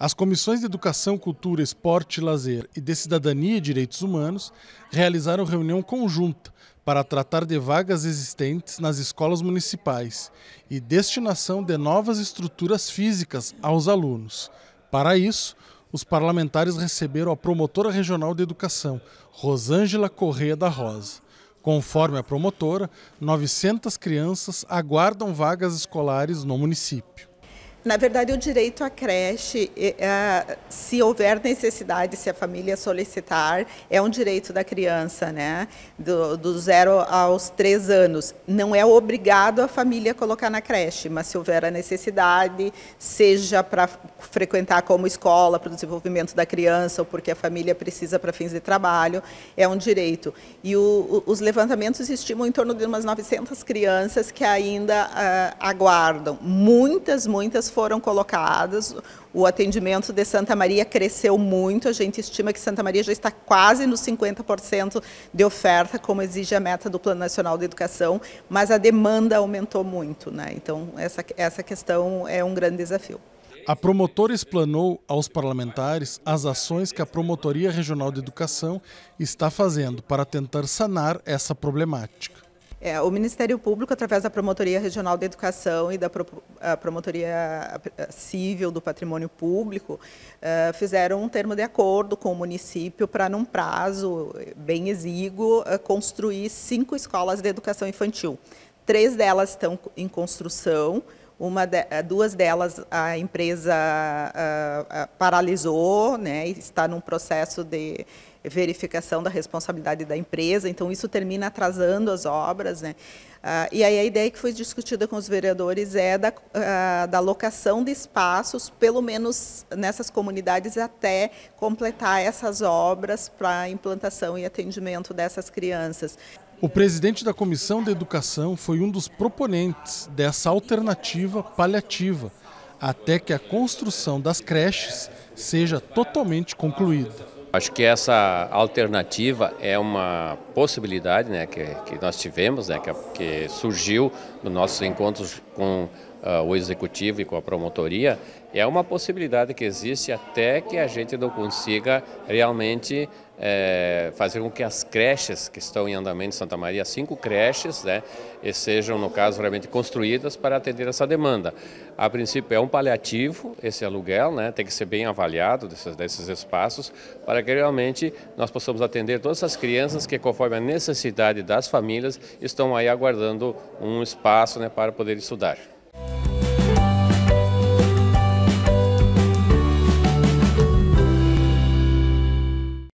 as comissões de Educação, Cultura, Esporte, Lazer e de Cidadania e Direitos Humanos realizaram reunião conjunta para tratar de vagas existentes nas escolas municipais e destinação de novas estruturas físicas aos alunos. Para isso, os parlamentares receberam a promotora regional de educação, Rosângela Correia da Rosa. Conforme a promotora, 900 crianças aguardam vagas escolares no município. Na verdade, o direito à creche, é, se houver necessidade, se a família solicitar, é um direito da criança, né? Do, do zero aos três anos. Não é obrigado a família colocar na creche, mas se houver a necessidade, seja para frequentar como escola, para o desenvolvimento da criança, ou porque a família precisa para fins de trabalho, é um direito. E o, os levantamentos estimam em torno de umas 900 crianças que ainda ah, aguardam. Muitas, muitas foram colocadas, o atendimento de Santa Maria cresceu muito, a gente estima que Santa Maria já está quase nos 50% de oferta, como exige a meta do Plano Nacional de Educação, mas a demanda aumentou muito, né? então essa, essa questão é um grande desafio. A promotora explanou aos parlamentares as ações que a Promotoria Regional de Educação está fazendo para tentar sanar essa problemática. É, o Ministério Público, através da Promotoria Regional da Educação e da Pro, Promotoria Civil do Patrimônio Público, uh, fizeram um termo de acordo com o município para, num prazo bem exíguo, uh, construir cinco escolas de educação infantil. Três delas estão em construção, uma de, eh, duas delas a empresa a, ah, a, ah, paralisou, né, está num processo de verificação da responsabilidade da empresa, então isso termina atrasando as obras. Né. Ah, e aí a ideia que foi discutida com os vereadores é da, da locação de espaços, pelo menos nessas comunidades, até completar essas obras para implantação e atendimento dessas crianças. O presidente da Comissão de Educação foi um dos proponentes dessa alternativa paliativa, até que a construção das creches seja totalmente concluída. Acho que essa alternativa é uma possibilidade né, que, que nós tivemos, né, que, que surgiu nos nossos encontros com uh, o executivo e com a promotoria, é uma possibilidade que existe até que a gente não consiga realmente é, fazer com que as creches que estão em andamento em Santa Maria, cinco creches, né, sejam, no caso, realmente construídas para atender essa demanda. A princípio é um paliativo esse aluguel, né, tem que ser bem avaliado desses, desses espaços, para que realmente nós possamos atender todas as crianças que, conforme a necessidade das famílias, estão aí aguardando um espaço né, para poder estudar.